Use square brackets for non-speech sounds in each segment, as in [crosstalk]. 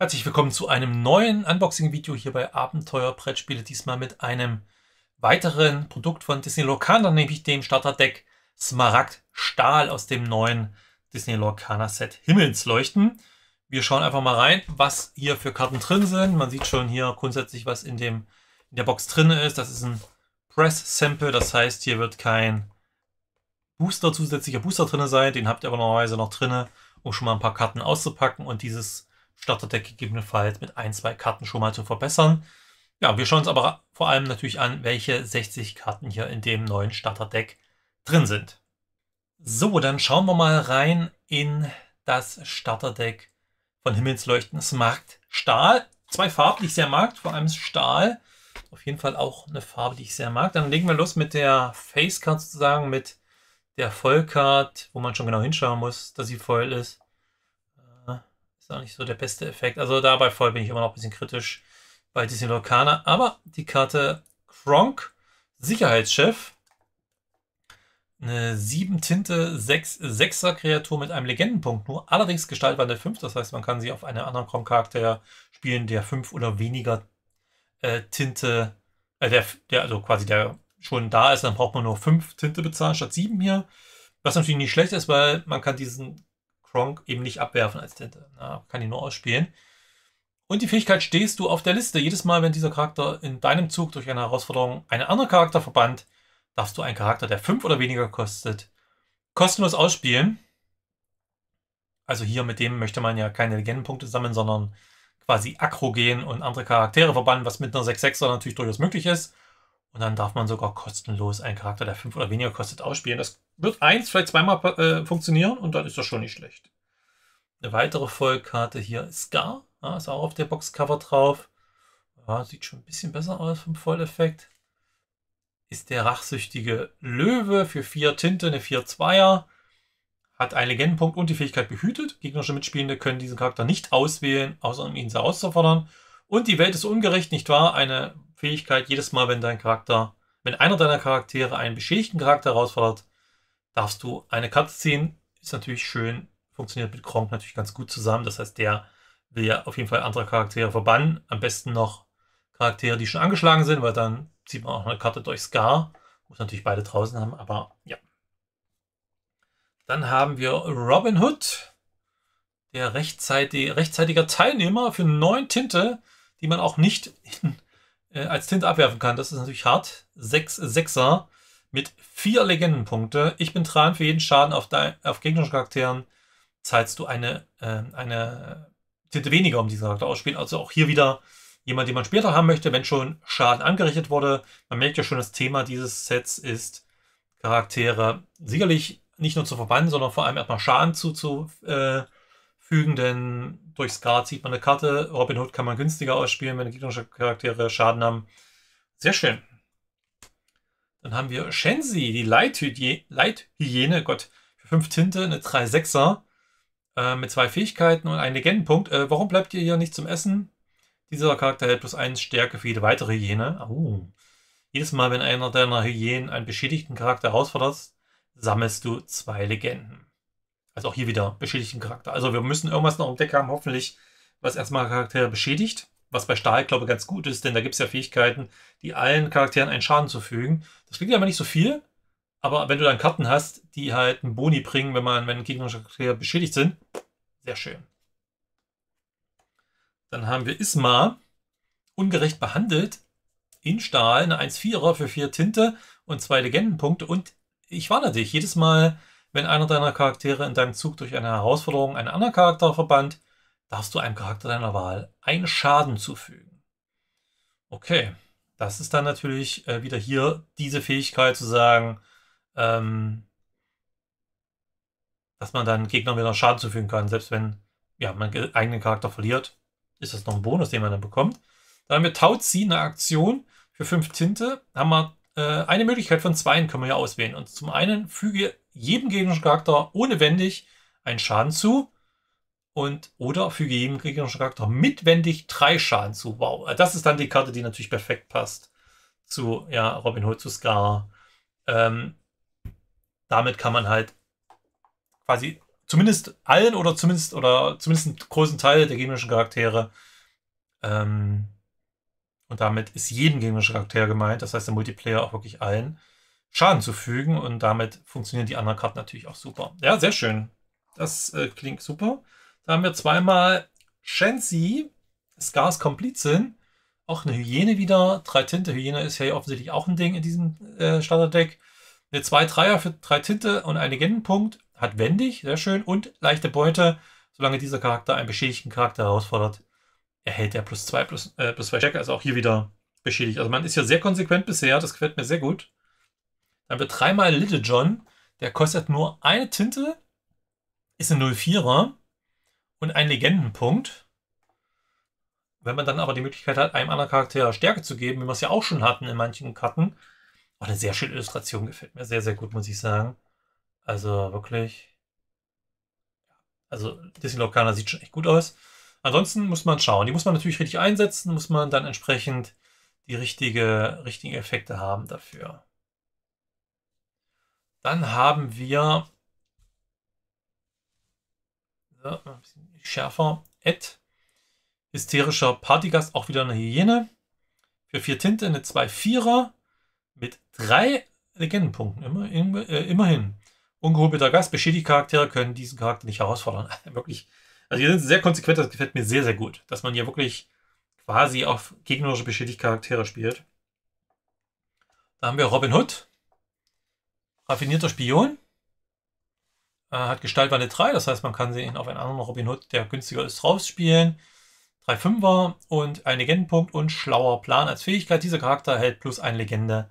Herzlich willkommen zu einem neuen Unboxing-Video hier bei Abenteuer Brettspiele, diesmal mit einem weiteren Produkt von Disney Lorcaner, nämlich dem Starterdeck Smaragd Stahl aus dem neuen Disney Lorcaner Set Himmelsleuchten. Wir schauen einfach mal rein, was hier für Karten drin sind. Man sieht schon hier grundsätzlich, was in, dem, in der Box drin ist. Das ist ein Press-Sample, das heißt, hier wird kein Booster, zusätzlicher Booster drin sein. Den habt ihr aber normalerweise noch drin, um schon mal ein paar Karten auszupacken und dieses Stadtdeck gegebenenfalls mit ein, zwei Karten schon mal zu verbessern. Ja, wir schauen uns aber vor allem natürlich an, welche 60 Karten hier in dem neuen Starterdeck drin sind. So, dann schauen wir mal rein in das Starterdeck von Himmelsleuchten Smaragd Stahl. Zwei Farben, die ich sehr mag, vor allem Stahl. Auf jeden Fall auch eine Farbe, die ich sehr mag. Dann legen wir los mit der Facecard sozusagen, mit der Vollcard, wo man schon genau hinschauen muss, dass sie voll ist. Ist auch nicht so der beste Effekt. Also dabei voll bin ich immer noch ein bisschen kritisch bei diesen Locana. Aber die Karte Kronk, Sicherheitschef. Eine 7 Tinte 6 6 Kreatur mit einem Legendenpunkt nur. Allerdings gestaltbar eine 5. Das heißt, man kann sie auf einen anderen Kronk-Charakter spielen, der 5 oder weniger äh, Tinte, äh, der, der, also quasi der schon da ist, dann braucht man nur 5 Tinte bezahlen statt 7 hier. Was natürlich nicht schlecht ist, weil man kann diesen Gronk eben nicht abwerfen als Tinte. Na, kann ihn nur ausspielen. Und die Fähigkeit stehst du auf der Liste. Jedes Mal, wenn dieser Charakter in deinem Zug durch eine Herausforderung einen anderen Charakter verbannt, darfst du einen Charakter, der fünf oder weniger kostet, kostenlos ausspielen. Also hier mit dem möchte man ja keine Legendenpunkte sammeln, sondern quasi aggro gehen und andere Charaktere verbannen, was mit einer 6-6er natürlich durchaus möglich ist. Und dann darf man sogar kostenlos einen Charakter, der fünf oder weniger kostet, ausspielen. Das wird eins, vielleicht zweimal äh, funktionieren und dann ist das schon nicht schlecht. Eine weitere Vollkarte hier ist Gar. Ja, ist auch auf der Boxcover drauf. Ja, sieht schon ein bisschen besser aus vom Volleffekt. Ist der rachsüchtige Löwe für vier Tinte, eine 4-2er. Hat einen Legendenpunkt und die Fähigkeit behütet. Gegnerische Mitspielende können diesen Charakter nicht auswählen, außer um ihn so auszufordern. Und die Welt ist ungerecht, nicht wahr? Eine Fähigkeit, jedes Mal, wenn dein Charakter, wenn einer deiner Charaktere einen beschädigten Charakter herausfordert, darfst du eine Karte ziehen. Ist natürlich schön, funktioniert mit Kronk natürlich ganz gut zusammen. Das heißt, der will ja auf jeden Fall andere Charaktere verbannen. Am besten noch Charaktere, die schon angeschlagen sind, weil dann zieht man auch eine Karte durch Scar. Muss natürlich beide draußen haben, aber ja. Dann haben wir Robin Hood, der rechtzeitig, rechtzeitiger Teilnehmer für neun Tinte die man auch nicht in, äh, als Tint abwerfen kann. Das ist natürlich hart. 6 Sechs, 6er mit 4 Legendenpunkte. Ich bin dran für jeden Schaden auf, auf gegnerischen Charakteren. Zahlst du eine, äh, eine Tinte weniger, um diesen Charakter ausspielen. Also auch hier wieder jemand, den man später haben möchte, wenn schon Schaden angerichtet wurde. Man merkt ja schon, das Thema dieses Sets ist, Charaktere sicherlich nicht nur zu verbannen, sondern vor allem erstmal Schaden zuzufügen. Äh, fügen, denn durch Skat zieht man eine Karte. Robin Hood kann man günstiger ausspielen, wenn gegnerische Charaktere Schaden haben. Sehr schön. Dann haben wir Shenzi, die Leithygiene, Leithygiene Gott, für 5 Tinte, eine 3-6er äh, mit zwei Fähigkeiten und einen Legendenpunkt. Äh, warum bleibt ihr hier nicht zum Essen? Dieser Charakter hält plus 1 Stärke für jede weitere Hygiene. Oh. Jedes Mal, wenn einer deiner Hygienen einen beschädigten Charakter herausfordert, sammelst du zwei Legenden. Also auch hier wieder beschädigten Charakter. Also wir müssen irgendwas noch im Deck haben, hoffentlich, was erstmal Charaktere beschädigt. Was bei Stahl, glaube ich, ganz gut ist, denn da gibt es ja Fähigkeiten, die allen Charakteren einen Schaden zufügen. Das klingt ja aber nicht so viel, aber wenn du dann Karten hast, die halt einen Boni bringen, wenn man, wenn gegnerische Charaktere beschädigt sind, sehr schön. Dann haben wir Isma, ungerecht behandelt, in Stahl, eine 1-4er für 4 Tinte und zwei Legendenpunkte. Und ich warne dich, jedes Mal, wenn einer deiner Charaktere in deinem Zug durch eine Herausforderung einen anderen Charakter verbannt, darfst du einem Charakter deiner Wahl einen Schaden zufügen. Okay, das ist dann natürlich äh, wieder hier diese Fähigkeit zu sagen, ähm, dass man dann Gegnern wieder Schaden zufügen kann, selbst wenn ja, man eigenen Charakter verliert, ist das noch ein Bonus, den man dann bekommt. Dann haben wir Tauziehen, eine Aktion für 5 Tinte. Haben wir äh, eine Möglichkeit von zwei können wir ja auswählen. Und zum einen füge jedem gegnerischen Charakter ohne Wendig einen Schaden zu und oder füge jedem gegnerischen Charakter mit Wendig drei Schaden zu. Wow, also das ist dann die Karte, die natürlich perfekt passt zu ja, Robin Hood, zu Scar. Ähm, damit kann man halt quasi zumindest allen oder zumindest oder zumindest einen großen Teil der gegnerischen Charaktere ähm, und damit ist jeden gegnerischen Charakter gemeint, das heißt der Multiplayer auch wirklich allen, Schaden zu fügen und damit funktionieren die anderen Karten natürlich auch super. Ja, sehr schön. Das äh, klingt super. Da haben wir zweimal Shensi, Scars Komplizin, auch eine Hyäne wieder. Drei Tinte, Hyäne ist ja offensichtlich auch ein Ding in diesem äh, Starterdeck. Eine 2 3 für drei Tinte und einen Legendenpunkt. Hat wendig, sehr schön. Und leichte Beute. Solange dieser Charakter einen beschädigten Charakter herausfordert, erhält er plus 2 plus, äh, plus Stärke. Also auch hier wieder beschädigt. Also man ist ja sehr konsequent bisher. Das gefällt mir sehr gut. Dann wird dreimal Little John. Der kostet nur eine Tinte, ist ein 04er und ein Legendenpunkt. Wenn man dann aber die Möglichkeit hat, einem anderen Charakter Stärke zu geben, wie wir es ja auch schon hatten in manchen Karten. Oh, eine sehr schöne Illustration gefällt mir sehr, sehr gut, muss ich sagen. Also wirklich. Also Disney Locana sieht schon echt gut aus. Ansonsten muss man schauen. Die muss man natürlich richtig einsetzen, muss man dann entsprechend die richtige, richtigen Effekte haben dafür. Dann haben wir so, ein bisschen schärfer. Ed. Hysterischer Partygast, auch wieder eine Hyäne. Für vier Tinte eine 2-4er mit drei Legendenpunkten. Immer, in, äh, immerhin. Ungehobelter Gast, beschädigte Charaktere können diesen Charakter nicht herausfordern. [laughs] wirklich. Also hier sind sehr konsequent, das gefällt mir sehr, sehr gut. Dass man hier wirklich quasi auf gegnerische beschädigte Charaktere spielt. Da haben wir Robin Hood raffinierter Spion. Äh, hat Gestaltwanne 3, das heißt, man kann ihn auf einen anderen Robin Hood, der günstiger ist, rausspielen. 3 Fünfer und ein Legendenpunkt und schlauer Plan als Fähigkeit. Dieser Charakter erhält plus eine Legende.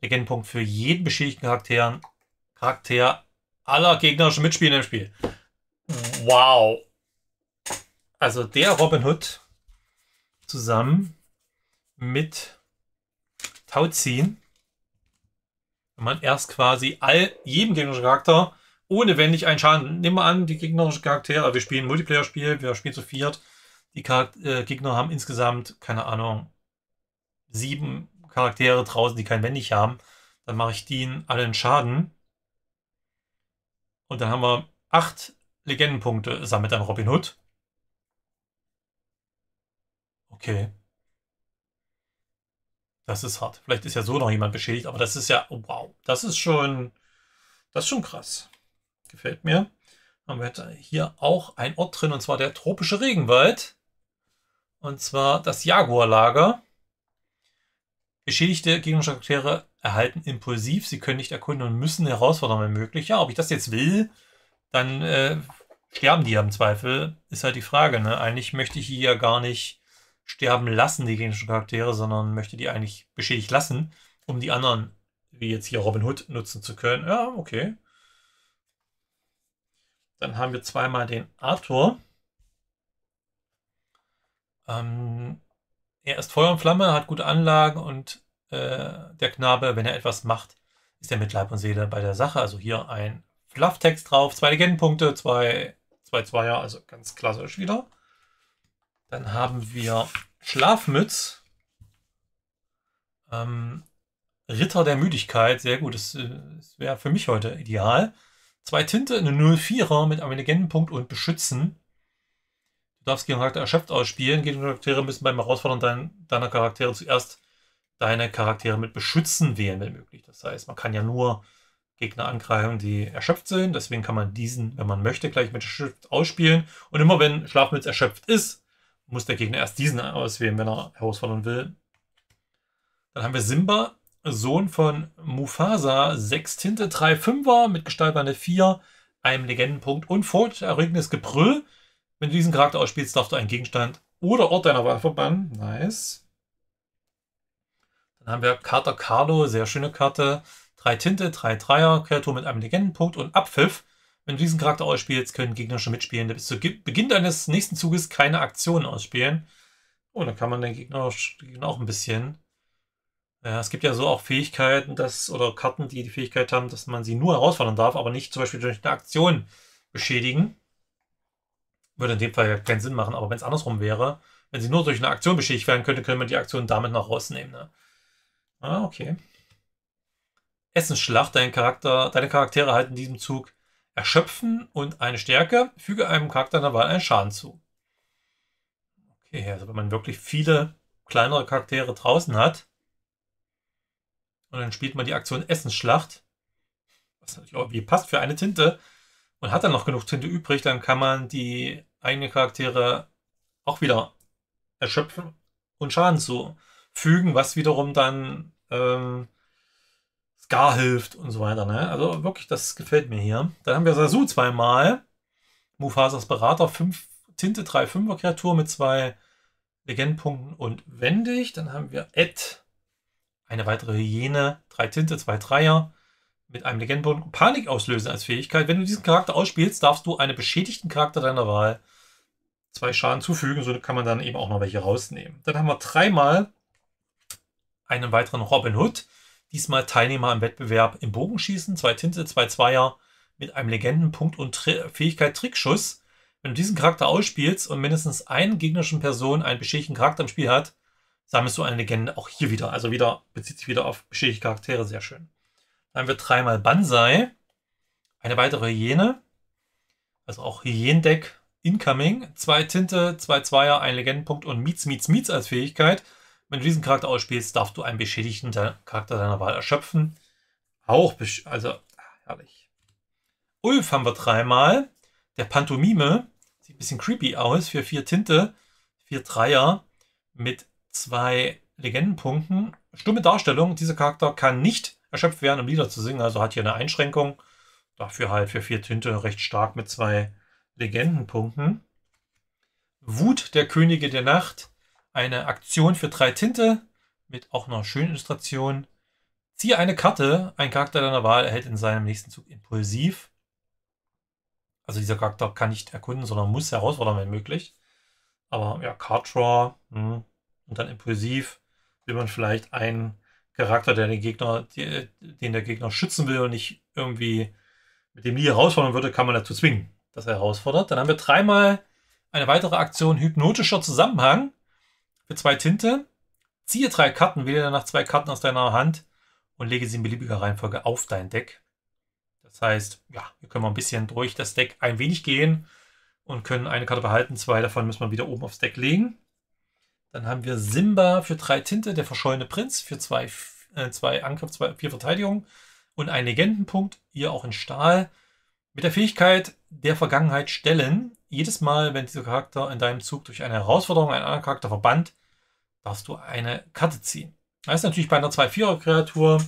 Legendenpunkt für jeden beschädigten Charakter, Charakter aller gegnerischen Mitspieler im Spiel. Wow. Also der Robin Hood zusammen mit Tauziehen man erst quasi all, jedem gegnerischen Charakter ohne wendig einen Schaden. Nehmen wir an, die gegnerischen Charaktere, also wir spielen Multiplayer-Spiel, wir spielen zu viert. Die Charakter, äh, Gegner haben insgesamt, keine Ahnung, sieben Charaktere draußen, die kein wendig haben. Dann mache ich denen allen Schaden. Und dann haben wir acht Legendenpunkte sammelt dann Robin Hood. Okay. Das ist hart. Vielleicht ist ja so noch jemand beschädigt, aber das ist ja, oh, wow, das ist schon, das ist schon krass. Gefällt mir. Haben wir hier auch einen Ort drin, und zwar der tropische Regenwald. Und zwar das Jaguar-Lager. Beschädigte Gegencharaktere erhalten impulsiv, sie können nicht erkunden und müssen Herausforderungen ermöglichen. Ja, ob ich das jetzt will, dann äh, sterben die ja im Zweifel, ist halt die Frage. Ne? Eigentlich möchte ich hier ja gar nicht sterben lassen, die gegnerischen Charaktere, sondern möchte die eigentlich beschädigt lassen, um die anderen, wie jetzt hier Robin Hood, nutzen zu können. Ja, okay. Dann haben wir zweimal den Arthur. Ähm, er ist Feuer und Flamme, hat gute Anlagen und äh, der Knabe, wenn er etwas macht, ist er mit Leib und Seele bei der Sache. Also hier ein Flufftext drauf, zwei Legendenpunkte, zwei, zwei Zweier, also ganz klassisch wieder. Dann haben wir Schlafmütz. Ähm, Ritter der Müdigkeit, sehr gut. Das, äh, das wäre für mich heute ideal. Zwei Tinte, eine 04er mit einem Legendenpunkt und Beschützen. Du darfst gegen Charakter erschöpft ausspielen. Gegen Charaktere müssen beim Herausfordern dein, deiner Charaktere zuerst deine Charaktere mit Beschützen wählen, wenn möglich. Das heißt, man kann ja nur Gegner angreifen, die erschöpft sind. Deswegen kann man diesen, wenn man möchte, gleich mit Schiff ausspielen. Und immer wenn Schlafmütz erschöpft ist, muss der Gegner erst diesen auswählen, wenn er herausfordern will. Dann haben wir Simba, Sohn von Mufasa, 6 Tinte, 3 Fünfer mit Gestaltbande 4, einem Legendenpunkt und furchterregendes Gebrüll. Wenn du diesen Charakter ausspielst, darfst du einen Gegenstand oder Ort deiner Wahl verbannen. Nice. Dann haben wir Kater Carlo, sehr schöne Karte. 3 Tinte, 3 Dreier, Kreatur mit einem Legendenpunkt und Abpfiff. Wenn du diesen Charakter ausspielst, können Gegner schon mitspielen, der bis zu Beginn deines nächsten Zuges keine Aktionen ausspielen. Oh, dann kann man den Gegner auch ein bisschen. Äh, es gibt ja so auch Fähigkeiten, dass, oder Karten, die die Fähigkeit haben, dass man sie nur herausfordern darf, aber nicht zum Beispiel durch eine Aktion beschädigen. Würde in dem Fall ja keinen Sinn machen, aber wenn es andersrum wäre, wenn sie nur durch eine Aktion beschädigt werden könnte, könnte man die Aktion damit noch rausnehmen. Ne? Ah, okay. Essensschlacht, dein Charakter, deine Charaktere halten in diesem Zug Erschöpfen und eine Stärke. Füge einem Charakter der Wahl einen Schaden zu. Okay, also wenn man wirklich viele kleinere Charaktere draußen hat und dann spielt man die Aktion Essensschlacht, was natürlich auch wie passt für eine Tinte und hat dann noch genug Tinte übrig, dann kann man die eigenen Charaktere auch wieder erschöpfen und Schaden zufügen, was wiederum dann ähm, Scar hilft und so weiter. Ne? Also wirklich, das gefällt mir hier. Dann haben wir Sasu zweimal. Mufasas Berater, fünf, Tinte 3 5er Kreatur mit zwei Legendenpunkten und Wendig. Dann haben wir Ed, eine weitere Hyäne, drei Tinte, zwei Dreier mit einem Legendenpunkt. Panik auslösen als Fähigkeit. Wenn du diesen Charakter ausspielst, darfst du einem beschädigten Charakter deiner Wahl zwei Schaden zufügen. So kann man dann eben auch noch welche rausnehmen. Dann haben wir dreimal einen weiteren Robin Hood. Diesmal Teilnehmer im Wettbewerb im Bogenschießen, zwei Tinte, zwei Zweier mit einem Legendenpunkt und Tri Fähigkeit Trickschuss. Wenn du diesen Charakter ausspielst und mindestens einen gegnerischen Person einen beschädigten Charakter im Spiel hat, sammelst du eine Legende auch hier wieder. Also wieder bezieht sich wieder auf beschädigte Charaktere, sehr schön. Dann wird dreimal Bansai, eine weitere Hyäne, also auch Hyänendeck Incoming, zwei Tinte, zwei Zweier, ein Legendenpunkt und Meets, Meets, Meets als Fähigkeit. Wenn du diesen Charakter ausspielst, darfst du einen beschädigten Charakter deiner Wahl erschöpfen. Auch, also, ah, herrlich. Ulf haben wir dreimal. Der Pantomime sieht ein bisschen creepy aus für vier Tinte, vier Dreier mit zwei Legendenpunkten. Stumme Darstellung, dieser Charakter kann nicht erschöpft werden, um Lieder zu singen, also hat hier eine Einschränkung. Dafür halt für vier Tinte recht stark mit zwei Legendenpunkten. Wut der Könige der Nacht eine Aktion für drei Tinte mit auch einer schönen Illustration. Ziehe eine Karte, ein Charakter deiner Wahl erhält in seinem nächsten Zug impulsiv. Also dieser Charakter kann nicht erkunden, sondern muss herausfordern, wenn möglich. Aber ja, Card Draw mh. Hm, und dann impulsiv will man vielleicht einen Charakter, der den Gegner, die, den der Gegner schützen will und nicht irgendwie mit dem nie herausfordern würde, kann man dazu zwingen, dass er herausfordert. Dann haben wir dreimal eine weitere Aktion hypnotischer Zusammenhang für zwei Tinte. Ziehe drei Karten, wähle danach zwei Karten aus deiner Hand und lege sie in beliebiger Reihenfolge auf dein Deck. Das heißt, ja, wir können mal ein bisschen durch das Deck ein wenig gehen und können eine Karte behalten. Zwei davon müssen wir wieder oben aufs Deck legen. Dann haben wir Simba für drei Tinte, der verschollene Prinz für zwei, äh, zwei Angriff, zwei, vier Verteidigung und einen Legendenpunkt, hier auch in Stahl. Mit der Fähigkeit der Vergangenheit stellen jedes Mal, wenn dieser Charakter in deinem Zug durch eine Herausforderung einen anderen Charakter verbannt, darfst du eine Karte ziehen. Das ist natürlich bei einer 2-4er-Kreatur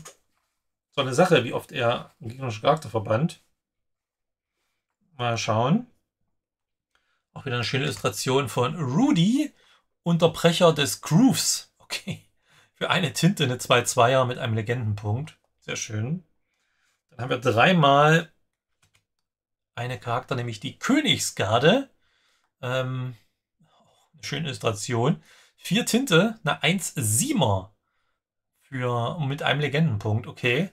so eine Sache, wie oft er einen gegnerischen Charakter verbannt. Mal schauen. Auch wieder eine schöne Illustration von Rudy, Unterbrecher des Grooves. Okay. Für eine Tinte eine 2-2er mit einem Legendenpunkt. Sehr schön. Dann haben wir dreimal eine Charakter, nämlich die Königsgarde. Ähm, schöne Illustration. Vier Tinte, eine 1-7er für mit einem Legendenpunkt, okay.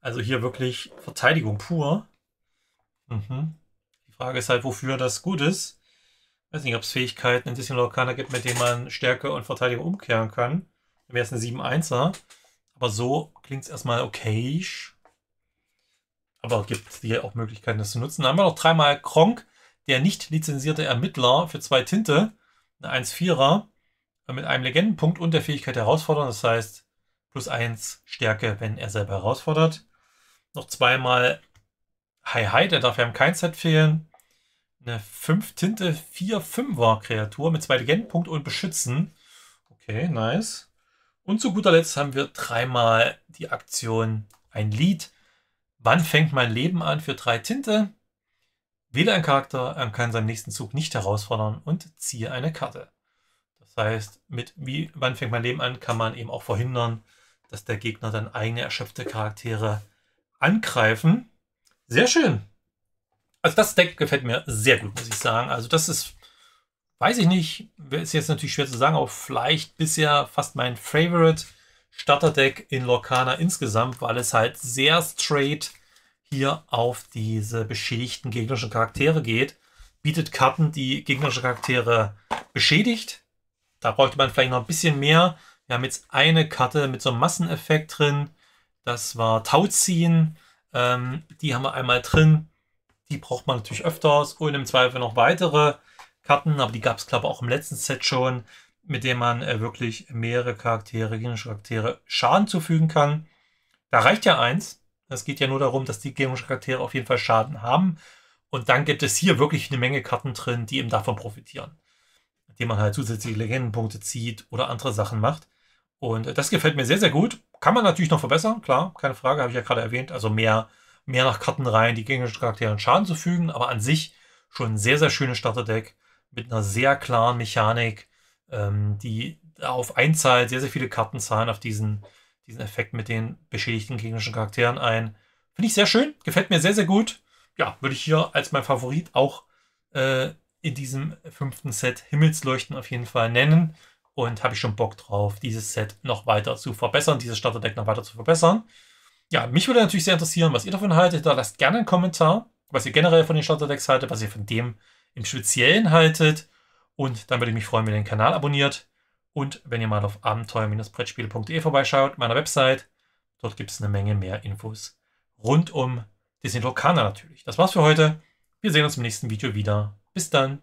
Also hier wirklich Verteidigung pur. Mhm. Die Frage ist halt, wofür das gut ist. Ich weiß nicht, ob es Fähigkeiten in Disney Lorcana gibt, mit denen man Stärke und Verteidigung umkehren kann. Dann wäre es eine 7-1er. Aber so klingt es erstmal okayisch aber gibt dir auch Möglichkeiten, das zu nutzen. Dann haben wir noch dreimal Kronk, der nicht lizenzierte Ermittler für zwei Tinte, eine 1-4er äh, mit einem Legendenpunkt und der Fähigkeit herausfordern. Das heißt, plus 1 Stärke, wenn er selber herausfordert. Noch zweimal Hi Hi, der darf ja im Keinzeit fehlen. Eine 5 Tinte, 4 5er Kreatur mit zwei Legendenpunkt und Beschützen. Okay, nice. Und zu guter Letzt haben wir dreimal die Aktion ein Lied Wann fängt mein Leben an für drei Tinte? Wähle einen Charakter, er ähm, kann seinen nächsten Zug nicht herausfordern und ziehe eine Karte. Das heißt, mit wie, wann fängt mein Leben an, kann man eben auch verhindern, dass der Gegner dann eigene erschöpfte Charaktere angreifen. Sehr schön. Also das Deck gefällt mir sehr gut, muss ich sagen. Also das ist, weiß ich nicht, ist jetzt natürlich schwer zu sagen, aber vielleicht bisher fast mein Favorite. Starterdeck in Lorcana insgesamt, weil es halt sehr straight hier auf diese beschädigten gegnerischen Charaktere geht. Bietet Karten, die gegnerische Charaktere beschädigt. Da bräuchte man vielleicht noch ein bisschen mehr. Wir haben jetzt eine Karte mit so einem Masseneffekt drin. Das war Tauziehen. Ähm, die haben wir einmal drin. Die braucht man natürlich öfters und im Zweifel noch weitere Karten, aber die gab es, glaube ich, auch im letzten Set schon mit dem man äh, wirklich mehrere Charaktere, generische Charaktere Schaden zufügen kann. Da reicht ja eins. Es geht ja nur darum, dass die generischen Charaktere auf jeden Fall Schaden haben. Und dann gibt es hier wirklich eine Menge Karten drin, die eben davon profitieren. Indem man halt zusätzliche Legendenpunkte zieht oder andere Sachen macht. Und äh, das gefällt mir sehr, sehr gut. Kann man natürlich noch verbessern, klar, keine Frage, habe ich ja gerade erwähnt. Also mehr, mehr nach Karten rein, die gegnerischen Charakteren Schaden zu fügen. Aber an sich schon ein sehr, sehr schönes Starterdeck mit einer sehr klaren Mechanik, ähm, die auf einzahlt, sehr, sehr viele Karten zahlen auf diesen, diesen Effekt mit den beschädigten gegnerischen Charakteren ein. Finde ich sehr schön, gefällt mir sehr, sehr gut. Ja, würde ich hier als mein Favorit auch äh, in diesem fünften Set Himmelsleuchten auf jeden Fall nennen. Und habe ich schon Bock drauf, dieses Set noch weiter zu verbessern, dieses Starterdeck noch weiter zu verbessern. Ja, mich würde natürlich sehr interessieren, was ihr davon haltet. Da lasst gerne einen Kommentar, was ihr generell von den Starterdecks haltet, was ihr von dem im Speziellen haltet. Und dann würde ich mich freuen, wenn ihr den Kanal abonniert und wenn ihr mal auf abenteuer-brettspiele.de vorbeischaut, meiner Website. Dort gibt es eine Menge mehr Infos rund um Disney Locana natürlich. Das war's für heute. Wir sehen uns im nächsten Video wieder. Bis dann.